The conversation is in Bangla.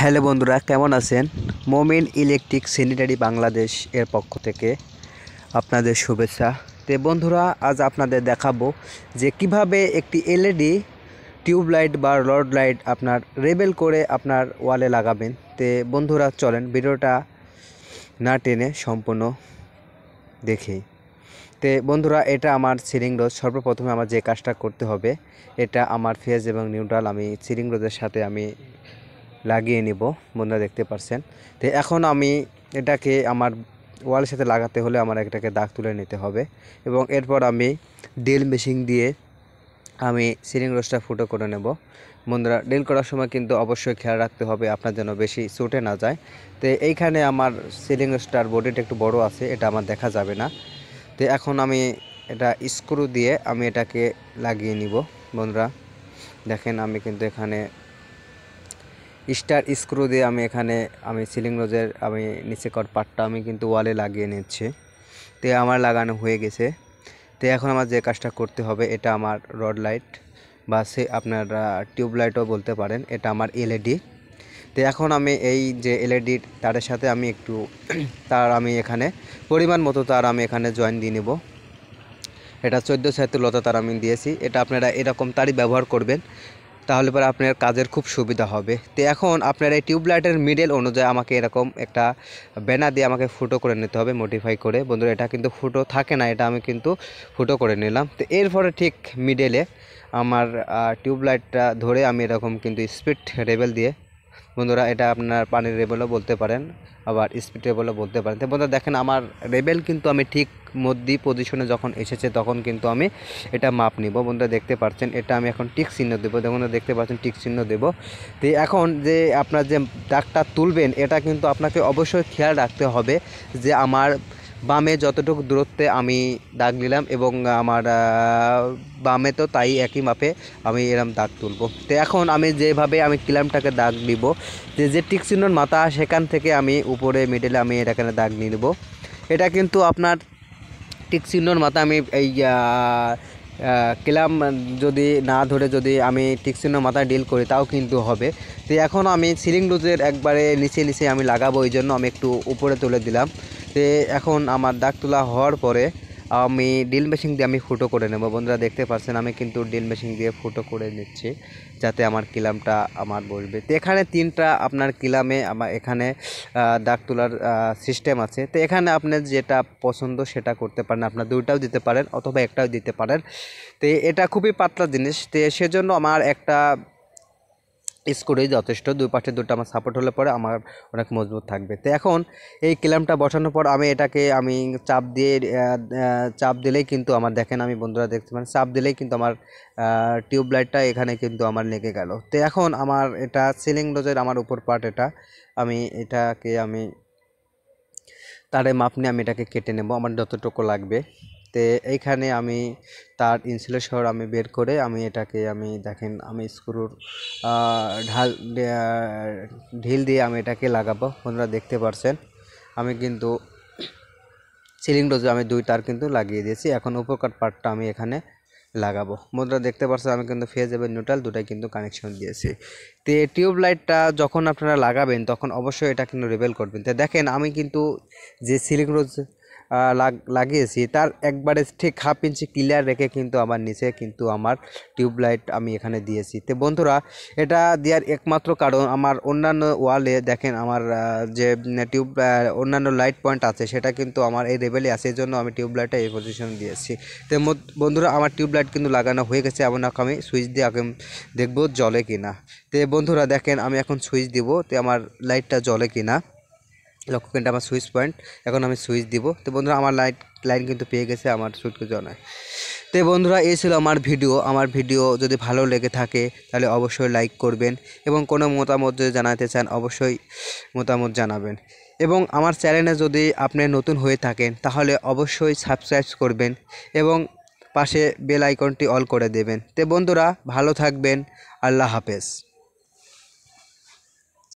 হ্যালো বন্ধুরা কেমন আছেন মোমিন ইলেকট্রিক স্যানিটারি বাংলাদেশ এর পক্ষ থেকে আপনাদের শুভেচ্ছা তে বন্ধুরা আজ আপনাদের দেখাবো যে কিভাবে একটি এলইডি টিউবলাইট বা রড লাইট আপনার রেবেল করে আপনার ওয়ালে লাগাবেন তে বন্ধুরা চলেন ভিডিওটা না টেনে সম্পূর্ণ দেখি তে বন্ধুরা এটা আমার সিলিং রোজ সর্বপ্রথমে আমার যে কাজটা করতে হবে এটা আমার ফেস এবং নিউট্রাল আমি সিলিং রোজের সাথে আমি লাগিয়ে নিব বন্ধুরা দেখতে পারছেন তো এখন আমি এটাকে আমার ওয়ালের সাথে লাগাতে হলে আমার এটাকে দাগ তুলে নিতে হবে এবং এরপর আমি ডেল মেশিন দিয়ে আমি সিলিং রোজটা ফুটো করে নেব বন্ধুরা ডিল করার সময় কিন্তু অবশ্যই খেয়াল রাখতে হবে আপনার যেন বেশি ছুটে না যায় তো এইখানে আমার সিলিং রোজটার বডিটা একটু বড় আছে এটা আমার দেখা যাবে না তো এখন আমি এটা স্ক্রু দিয়ে আমি এটাকে লাগিয়ে নিব বন্ধুরা দেখেন আমি কিন্তু এখানে স্টার স্ক্রু দিয়ে আমি এখানে আমি সিলিং রোজের আমি নিচে কর পাটটা আমি কিন্তু ওয়ালে লাগিয়ে নিচ্ছি তে আমার লাগানো হয়ে গেছে তো এখন আমার যে কাজটা করতে হবে এটা আমার রড লাইট বা সে আপনারা টিউবলাইটও বলতে পারেন এটা আমার এলইডি e তো এখন আমি এই যে এলইডি e তারের সাথে আমি একটু তার আমি এখানে পরিমাণ মতো তার আমি এখানে জয়েন দিয়ে নেব এটা চোদ্দো সাহিত্য লতা তার আমি দিয়েছি এটা আপনারা এরকম তারই ব্যবহার করবেন তাহলে পরে আপনার কাজের খুব সুবিধা হবে তো এখন আপনার এই টিউবলাইটের মিডেল অনুযায়ী আমাকে এরকম একটা ব্যানার দিয়ে আমাকে ফুটো করে নিতে হবে মডিফাই করে বন্ধুরা এটা কিন্তু ফুটো থাকে না এটা আমি কিন্তু ফুটো করে নিলাম তো এরপরে ঠিক মিডেলে আমার টিউবলাইটটা ধরে আমি এরকম কিন্তু স্পিড রেবেল দিয়ে বন্ধুরা এটা আপনার পানির রেবেলও বলতে পারেন আবার স্পিড রেবেলও বলতে পারেন তো বন্ধুরা দেখেন আমার রেবেল কিন্তু আমি ঠিক মধ্যে পজিশনে যখন এসেছে তখন কিন্তু আমি এটা মাপ নিব বন্ধুরা দেখতে পাচ্ছেন এটা আমি এখন টিক চিহ্ন দেবো দেখুন দেখতে পাচ্ছেন টিক চিহ্ন দেব তো এখন যে আপনার যে দাগটা তুলবেন এটা কিন্তু আপনাকে অবশ্যই খেয়াল রাখতে হবে যে আমার বামে যতটুকু দূরত্বে আমি দাগ নিলাম এবং আমার বামে তো তাই একই মাপে আমি এরম দাগ তুলব তো এখন আমি যেভাবে আমি ক্লামটাকে দাগ নিব যে যে টিকচিহ্নর মাথা সেখান থেকে আমি উপরে মিডলে আমি এটাখানে দাগ নিয়ে নেব এটা কিন্তু আপনার টিকচিহ্নর মাথা আমি এই ক্লাম যদি না ধরে যদি আমি টিকচিহ্ন মাথায় ডিল করি তাও কিন্তু হবে তো এখন আমি সিলিং ডোজের একবারে নিচে নিচে আমি লাগাবো ওই জন্য আমি একটু উপরে তুলে দিলাম তো এখন আমার দাগ তোলা হওয়ার পরে আমি ডিল মেশিন দিয়ে আমি ফুটো করে নেব বন্ধুরা দেখতে পাচ্ছেন আমি কিন্তু ডিল মেশিন দিয়ে ফুটো করে নিচ্ছি যাতে আমার কিলামটা আমার বসবে তো এখানে তিনটা আপনার কিলামে আমার এখানে দাগ তোলার সিস্টেম আছে তো এখানে আপনার যেটা পছন্দ সেটা করতে পারেন আপনার দুইটাও দিতে পারেন অথবা একটাও দিতে পারেন তো এটা খুবই পাতলা জিনিস তো সেজন্য আমার একটা স্কোরে যথেষ্ট দুই পাশে দুটো আমার সাপোর্ট হলে পরে আমার অনেক মজবুত থাকবে তো এখন এই ক্ল্যাম্পটা বসানোর পর আমি এটাকে আমি চাপ দিয়ে চাপ দিলেই কিন্তু আমার দেখেন আমি বন্ধুরা দেখতে পারেন চাপ দিলেই কিন্তু আমার টিউবলাইটটা এখানে কিন্তু আমার লেগে গেল তো এখন আমার এটা সিলিং ডোজের আমার উপর পার্ট এটা আমি এটাকে আমি তারে মাপ নিয়ে আমি এটাকে কেটে নেব আমার যতটুকু লাগবে তে এইখানে আমি তার ইনসুলেশর আমি বের করে আমি এটাকে আমি দেখেন আমি স্ক্রুর ঢাল ঢিল দিয়ে আমি এটাকে লাগাবো আপনারা দেখতে পারছেন আমি কিন্তু সিলিং ডোজে আমি দুই তার কিন্তু লাগিয়ে দিয়েছি এখন উপকার পার্টটা আমি এখানে লাগাবো বন্ধুরা দেখতে পাচ্ছেন আমি কিন্তু ফেজ এবং নিউট্রাল দুটাই কিন্তু কানেকশন দিয়েছি তো টিউব লাইটটা যখন আপনারা লাগাবেন তখন অবশ্যই এটা কিন্তু রিভেল করবেন তো দেখেন আমি কিন্তু যে সিলিং রোজ লাগিয়েছি তার একবারে ঠিক হাফ ইঞ্চি ক্লিয়ার রেখে কিন্তু আমার নিচে কিন্তু আমার টিউবলাইট আমি এখানে দিয়েছি তো বন্ধুরা এটা দেওয়ার একমাত্র কারণ আমার অন্যান্য ওয়ালে দেখেন আমার যে টিউব অন্যান্য লাইট পয়েন্ট আছে সেটা কিন্তু আমার এই লেভেলে আছে এই জন্য আমি টিউবলাইটটা এই পজিশন দিয়েছি তো বন্ধুরা আমার টিউবলাইট কিন্তু লাগানো হয়ে গেছে এমন আমি সুইচ দিয়ে আগে দেখবো জলে কিনা তো বন্ধুরা দেখেন আমি এখন সুইচ দিব তো আমার লাইটটা জলে কিনা লক্ষ্য কিন্তু আমার সুইচ পয়েন্ট এখন আমি সুইচ দিব তো বন্ধুরা আমার লাইট লাইন কিন্তু পেয়ে গেছে আমার সুইচকে জানায় তো বন্ধুরা এই ছিল আমার ভিডিও আমার ভিডিও যদি ভালো লেগে থাকে তাহলে অবশ্যই লাইক করবেন এবং কোনো মতামত যদি জানাতে চান অবশ্যই মতামত জানাবেন এবং আমার চ্যানেলে যদি আপনি নতুন হয়ে থাকেন তাহলে অবশ্যই সাবস্ক্রাইব করবেন এবং পাশে বেল আইকনটি অল করে দেবেন তে বন্ধুরা ভালো থাকবেন আল্লাহ হাফেজ